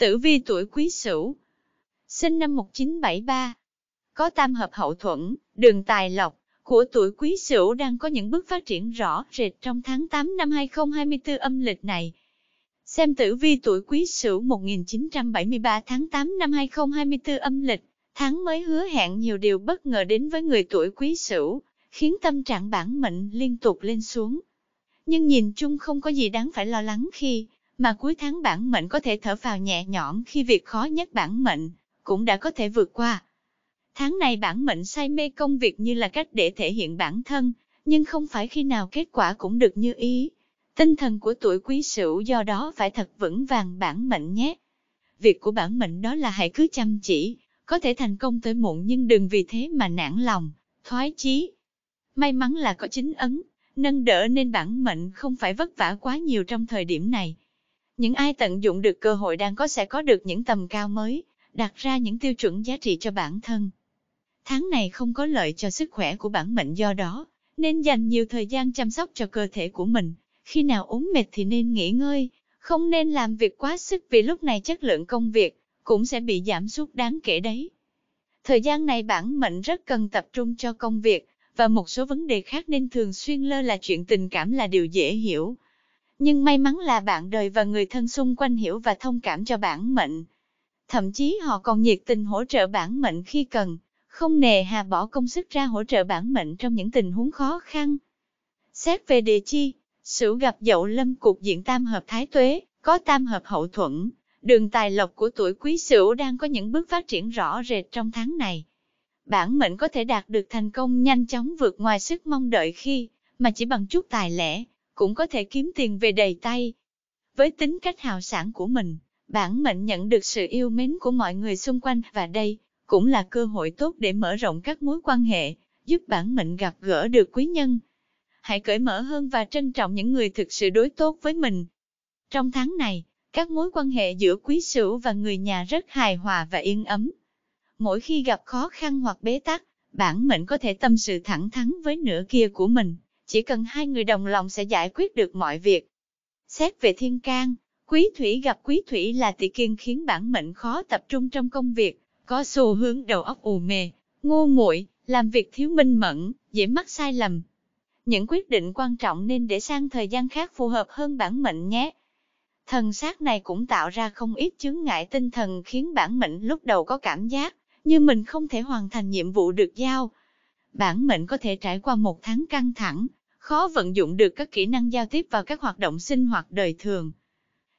Tử vi tuổi quý sửu, sinh năm 1973, có tam hợp hậu thuẫn, đường tài lộc của tuổi quý sửu đang có những bước phát triển rõ rệt trong tháng 8 năm 2024 âm lịch này. Xem tử vi tuổi quý sửu 1973 tháng 8 năm 2024 âm lịch, tháng mới hứa hẹn nhiều điều bất ngờ đến với người tuổi quý sửu, khiến tâm trạng bản mệnh liên tục lên xuống. Nhưng nhìn chung không có gì đáng phải lo lắng khi mà cuối tháng bản mệnh có thể thở vào nhẹ nhõm khi việc khó nhất bản mệnh cũng đã có thể vượt qua. Tháng này bản mệnh say mê công việc như là cách để thể hiện bản thân, nhưng không phải khi nào kết quả cũng được như ý. Tinh thần của tuổi quý sửu do đó phải thật vững vàng bản mệnh nhé. Việc của bản mệnh đó là hãy cứ chăm chỉ, có thể thành công tới muộn nhưng đừng vì thế mà nản lòng, thoái chí. May mắn là có chính ấn, nâng đỡ nên bản mệnh không phải vất vả quá nhiều trong thời điểm này. Những ai tận dụng được cơ hội đang có sẽ có được những tầm cao mới, đặt ra những tiêu chuẩn giá trị cho bản thân. Tháng này không có lợi cho sức khỏe của bản mệnh do đó, nên dành nhiều thời gian chăm sóc cho cơ thể của mình. Khi nào ốm mệt thì nên nghỉ ngơi, không nên làm việc quá sức vì lúc này chất lượng công việc cũng sẽ bị giảm sút đáng kể đấy. Thời gian này bản mệnh rất cần tập trung cho công việc và một số vấn đề khác nên thường xuyên lơ là chuyện tình cảm là điều dễ hiểu. Nhưng may mắn là bạn đời và người thân xung quanh hiểu và thông cảm cho bản mệnh. Thậm chí họ còn nhiệt tình hỗ trợ bản mệnh khi cần, không nề hà bỏ công sức ra hỗ trợ bản mệnh trong những tình huống khó khăn. Xét về địa chi, Sửu gặp dậu lâm cục diện tam hợp thái tuế, có tam hợp hậu thuẫn, đường tài lộc của tuổi quý Sửu đang có những bước phát triển rõ rệt trong tháng này. Bản mệnh có thể đạt được thành công nhanh chóng vượt ngoài sức mong đợi khi mà chỉ bằng chút tài lẻ, cũng có thể kiếm tiền về đầy tay. Với tính cách hào sản của mình, bản mệnh nhận được sự yêu mến của mọi người xung quanh và đây cũng là cơ hội tốt để mở rộng các mối quan hệ, giúp bản mệnh gặp gỡ được quý nhân. Hãy cởi mở hơn và trân trọng những người thực sự đối tốt với mình. Trong tháng này, các mối quan hệ giữa quý sửu và người nhà rất hài hòa và yên ấm. Mỗi khi gặp khó khăn hoặc bế tắc, bản mệnh có thể tâm sự thẳng thắn với nửa kia của mình, chỉ cần hai người đồng lòng sẽ giải quyết được mọi việc. Xét về thiên can, quý thủy gặp quý thủy là tỷ kiên khiến bản mệnh khó tập trung trong công việc, có xu hướng đầu óc ù mê, ngu muội, làm việc thiếu minh mẫn, dễ mắc sai lầm. Những quyết định quan trọng nên để sang thời gian khác phù hợp hơn bản mệnh nhé. Thần sát này cũng tạo ra không ít chứng ngại tinh thần khiến bản mệnh lúc đầu có cảm giác như mình không thể hoàn thành nhiệm vụ được giao. Bản mệnh có thể trải qua một tháng căng thẳng, khó vận dụng được các kỹ năng giao tiếp vào các hoạt động sinh hoạt đời thường.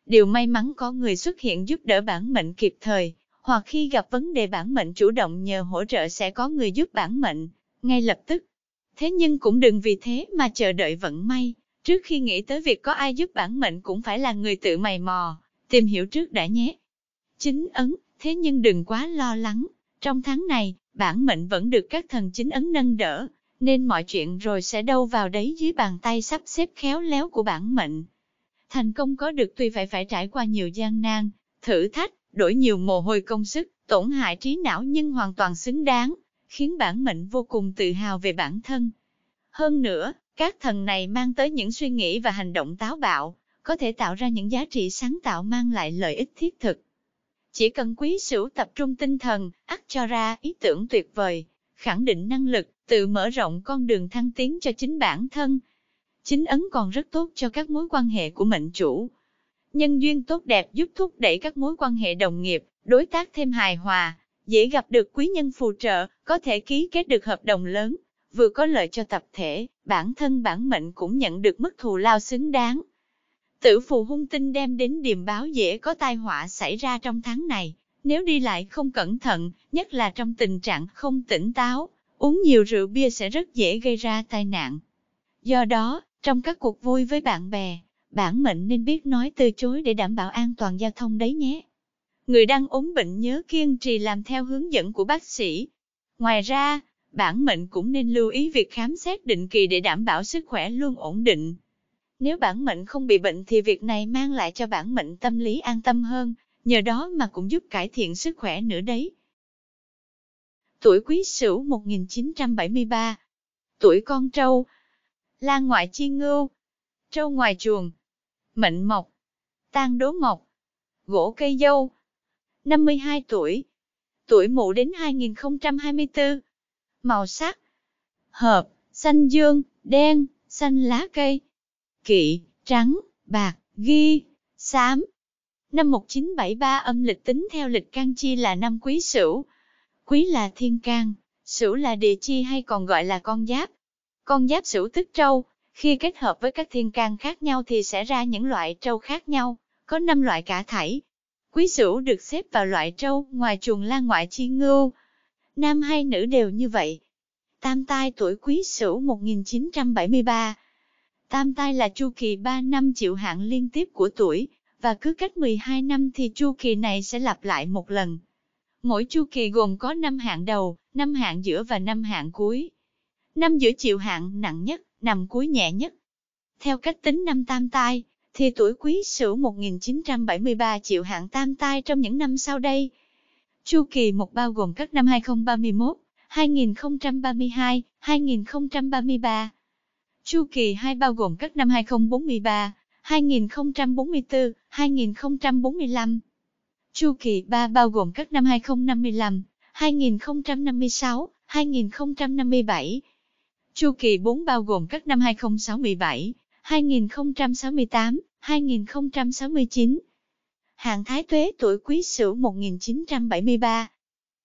Điều may mắn có người xuất hiện giúp đỡ bản mệnh kịp thời, hoặc khi gặp vấn đề bản mệnh chủ động nhờ hỗ trợ sẽ có người giúp bản mệnh, ngay lập tức. Thế nhưng cũng đừng vì thế mà chờ đợi vận may, trước khi nghĩ tới việc có ai giúp bản mệnh cũng phải là người tự mày mò, tìm hiểu trước đã nhé. Chính ấn, thế nhưng đừng quá lo lắng, trong tháng này, bản mệnh vẫn được các thần chính ấn nâng đỡ, nên mọi chuyện rồi sẽ đâu vào đấy dưới bàn tay sắp xếp khéo léo của bản mệnh. Thành công có được tuy phải phải trải qua nhiều gian nan, thử thách, đổi nhiều mồ hôi công sức, tổn hại trí não nhưng hoàn toàn xứng đáng, khiến bản mệnh vô cùng tự hào về bản thân. Hơn nữa, các thần này mang tới những suy nghĩ và hành động táo bạo, có thể tạo ra những giá trị sáng tạo mang lại lợi ích thiết thực. Chỉ cần quý sửu tập trung tinh thần, ắt cho ra ý tưởng tuyệt vời, khẳng định năng lực, tự mở rộng con đường thăng tiến cho chính bản thân. Chính ấn còn rất tốt cho các mối quan hệ của mệnh chủ. Nhân duyên tốt đẹp giúp thúc đẩy các mối quan hệ đồng nghiệp, đối tác thêm hài hòa, dễ gặp được quý nhân phù trợ, có thể ký kết được hợp đồng lớn, vừa có lợi cho tập thể, bản thân bản mệnh cũng nhận được mức thù lao xứng đáng. Tử phù hung tinh đem đến điềm báo dễ có tai họa xảy ra trong tháng này, nếu đi lại không cẩn thận, nhất là trong tình trạng không tỉnh táo, uống nhiều rượu bia sẽ rất dễ gây ra tai nạn. Do đó, trong các cuộc vui với bạn bè, bản mệnh nên biết nói từ chối để đảm bảo an toàn giao thông đấy nhé. Người đang ốm bệnh nhớ kiên trì làm theo hướng dẫn của bác sĩ. Ngoài ra, bản mệnh cũng nên lưu ý việc khám xét định kỳ để đảm bảo sức khỏe luôn ổn định. Nếu bản mệnh không bị bệnh thì việc này mang lại cho bản mệnh tâm lý an tâm hơn, nhờ đó mà cũng giúp cải thiện sức khỏe nữa đấy tuổi quý sửu 1973, tuổi con trâu, la ngoại chi ngưu, trâu ngoài chuồng, mệnh mộc, tan đố mộc, gỗ cây dâu, 52 tuổi, tuổi mụ đến 2024, màu sắc, hợp, xanh dương, đen, xanh lá cây, kỵ, trắng, bạc, ghi, xám. Năm 1973 âm lịch tính theo lịch can chi là năm quý sửu, quý là thiên can, sửu là địa chi hay còn gọi là con giáp. Con giáp sửu tức trâu, khi kết hợp với các thiên can khác nhau thì sẽ ra những loại trâu khác nhau, có 5 loại cả thảy. Quý sửu được xếp vào loại trâu ngoài chuồng la ngoại chi ngưu. Nam hay nữ đều như vậy. Tam tai tuổi quý sửu 1973. Tam tai là chu kỳ 3 năm chịu hạn liên tiếp của tuổi, và cứ cách 12 năm thì chu kỳ này sẽ lặp lại một lần. Mỗi chu kỳ gồm có năm hạng đầu, năm hạng giữa và năm hạng cuối. Năm giữa chịu hạng nặng nhất, năm cuối nhẹ nhất. Theo cách tính năm tam tai, thì tuổi quý sửu 1973 chịu hạng tam tai trong những năm sau đây. Chu kỳ một bao gồm các năm 2031, 2032, 2033. Chu kỳ 2 bao gồm các năm 2043, 2044, 2045, Chu kỳ 3 bao gồm các năm 2055, 2056, 2057. Chu kỳ 4 bao gồm các năm 2067, 2068, 2069. Hạng thái tuế tuổi quý sửu 1973.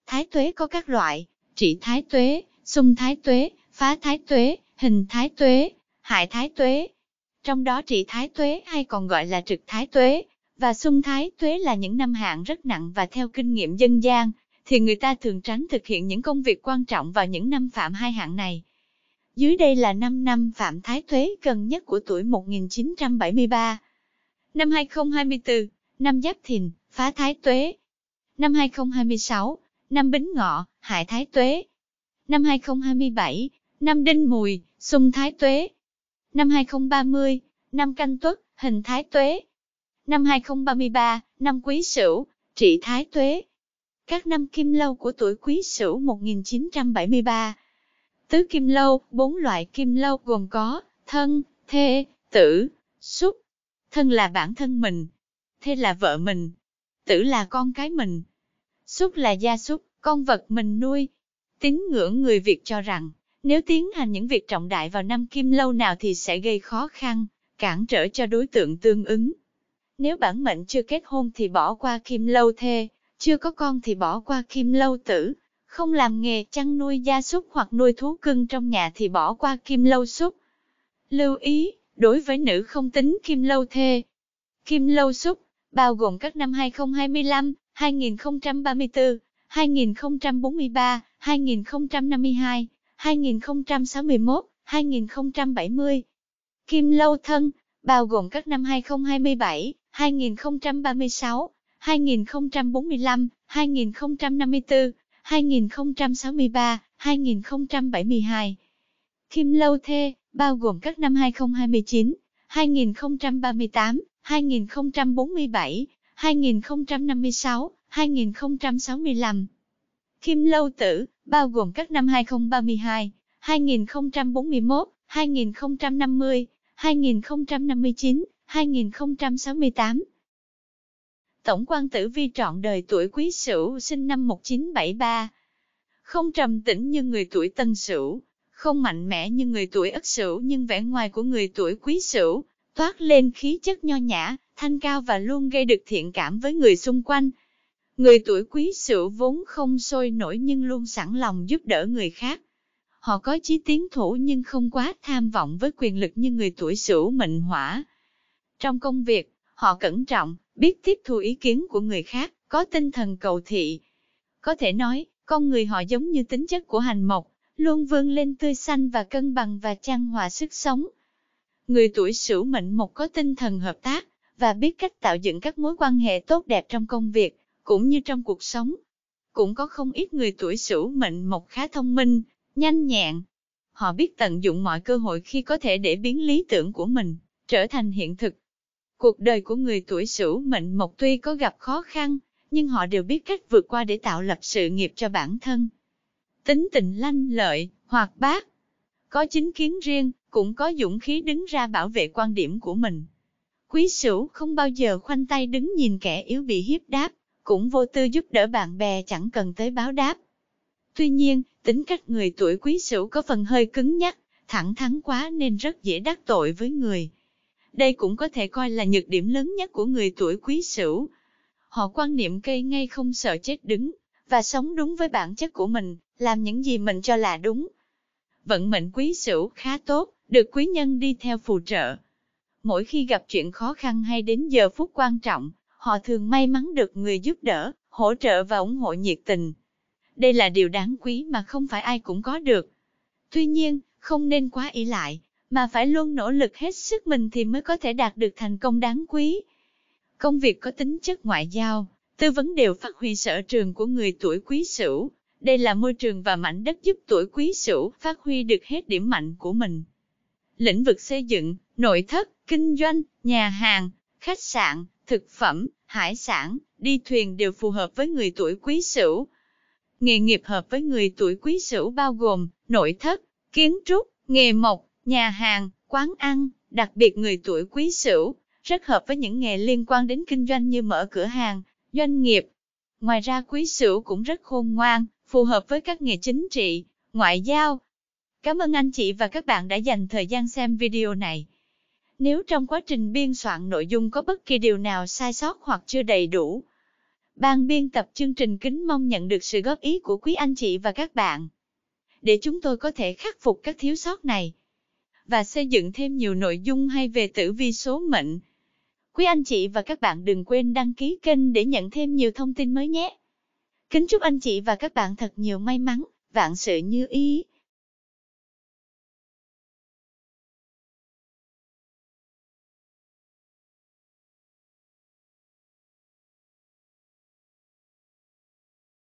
Thái tuế có các loại, trị thái tuế, xung thái tuế, phá thái tuế, hình thái tuế, hại thái tuế. Trong đó trị thái tuế hay còn gọi là trực thái tuế, và xuân thái tuế là những năm hạn rất nặng và theo kinh nghiệm dân gian, thì người ta thường tránh thực hiện những công việc quan trọng vào những năm phạm hai hạn này. Dưới đây là 5 năm phạm thái thuế gần nhất của tuổi 1973. Năm 2024, năm Giáp Thìn, phá thái tuế. Năm 2026, năm Bính Ngọ, hại thái tuế. Năm 2027, năm Đinh Mùi, xung thái tuế. Năm 2030, năm Canh Tuất, hình thái tuế năm 2033, năm Quý Sửu, trị Thái Tuế. Các năm kim lâu của tuổi Quý Sửu 1973. Tứ kim lâu, bốn loại kim lâu gồm có thân, thê, tử, xúc. Thân là bản thân mình, thê là vợ mình, tử là con cái mình, xúc là gia súc, con vật mình nuôi. Tín ngưỡng người Việt cho rằng, nếu tiến hành những việc trọng đại vào năm kim lâu nào thì sẽ gây khó khăn, cản trở cho đối tượng tương ứng. Nếu bản mệnh chưa kết hôn thì bỏ qua kim lâu thê, chưa có con thì bỏ qua kim lâu tử. Không làm nghề chăn nuôi gia súc hoặc nuôi thú cưng trong nhà thì bỏ qua kim lâu súc. Lưu ý, đối với nữ không tính kim lâu thê. Kim lâu súc, bao gồm các năm 2025, 2034, 2043, 2052, 2061, 2070. Kim lâu thân, bao gồm các năm 2027, 2036, 2045, 2054, 2063, 2072. Kim Lâu Thê, bao gồm các năm 2029, 2038, 2047, 2056, 2065. Kim Lâu Tử, bao gồm các năm 2032, 2041, 2050, 2059, 2068 Tổng quan tử vi trọn đời tuổi quý sửu sinh năm 1973 Không trầm tĩnh như người tuổi tân sửu, không mạnh mẽ như người tuổi ất sửu nhưng vẻ ngoài của người tuổi quý sửu toát lên khí chất nho nhã, thanh cao và luôn gây được thiện cảm với người xung quanh. Người tuổi quý sửu vốn không sôi nổi nhưng luôn sẵn lòng giúp đỡ người khác. Họ có chí tiến thủ nhưng không quá tham vọng với quyền lực như người tuổi sửu mệnh hỏa. Trong công việc, họ cẩn trọng, biết tiếp thu ý kiến của người khác, có tinh thần cầu thị. Có thể nói, con người họ giống như tính chất của hành mộc, luôn vươn lên tươi xanh và cân bằng và trang hòa sức sống. Người tuổi sửu mệnh mộc có tinh thần hợp tác và biết cách tạo dựng các mối quan hệ tốt đẹp trong công việc, cũng như trong cuộc sống. Cũng có không ít người tuổi sửu mệnh mộc khá thông minh, nhanh nhẹn. Họ biết tận dụng mọi cơ hội khi có thể để biến lý tưởng của mình trở thành hiện thực Cuộc đời của người tuổi sửu mệnh mộc tuy có gặp khó khăn, nhưng họ đều biết cách vượt qua để tạo lập sự nghiệp cho bản thân. Tính tình lanh lợi, hoạt bát, có chính kiến riêng, cũng có dũng khí đứng ra bảo vệ quan điểm của mình. Quý Sửu không bao giờ khoanh tay đứng nhìn kẻ yếu bị hiếp đáp, cũng vô tư giúp đỡ bạn bè chẳng cần tới báo đáp. Tuy nhiên, tính cách người tuổi Quý Sửu có phần hơi cứng nhắc, thẳng thắn quá nên rất dễ đắc tội với người. Đây cũng có thể coi là nhược điểm lớn nhất của người tuổi quý sửu. Họ quan niệm cây ngay không sợ chết đứng, và sống đúng với bản chất của mình, làm những gì mình cho là đúng. Vận mệnh quý sửu khá tốt, được quý nhân đi theo phù trợ. Mỗi khi gặp chuyện khó khăn hay đến giờ phút quan trọng, họ thường may mắn được người giúp đỡ, hỗ trợ và ủng hộ nhiệt tình. Đây là điều đáng quý mà không phải ai cũng có được. Tuy nhiên, không nên quá ý lại, mà phải luôn nỗ lực hết sức mình thì mới có thể đạt được thành công đáng quý. Công việc có tính chất ngoại giao, tư vấn đều phát huy sở trường của người tuổi quý sửu. Đây là môi trường và mảnh đất giúp tuổi quý sửu phát huy được hết điểm mạnh của mình. Lĩnh vực xây dựng, nội thất, kinh doanh, nhà hàng, khách sạn, thực phẩm, hải sản, đi thuyền đều phù hợp với người tuổi quý sửu. Nghề nghiệp hợp với người tuổi quý sửu bao gồm nội thất, kiến trúc, nghề mộc, nhà hàng, quán ăn, đặc biệt người tuổi quý sửu, rất hợp với những nghề liên quan đến kinh doanh như mở cửa hàng, doanh nghiệp. Ngoài ra quý sửu cũng rất khôn ngoan, phù hợp với các nghề chính trị, ngoại giao. Cảm ơn anh chị và các bạn đã dành thời gian xem video này. Nếu trong quá trình biên soạn nội dung có bất kỳ điều nào sai sót hoặc chưa đầy đủ, ban biên tập chương trình kính mong nhận được sự góp ý của quý anh chị và các bạn để chúng tôi có thể khắc phục các thiếu sót này và xây dựng thêm nhiều nội dung hay về tử vi số mệnh. Quý anh chị và các bạn đừng quên đăng ký kênh để nhận thêm nhiều thông tin mới nhé. Kính chúc anh chị và các bạn thật nhiều may mắn, vạn sự như ý.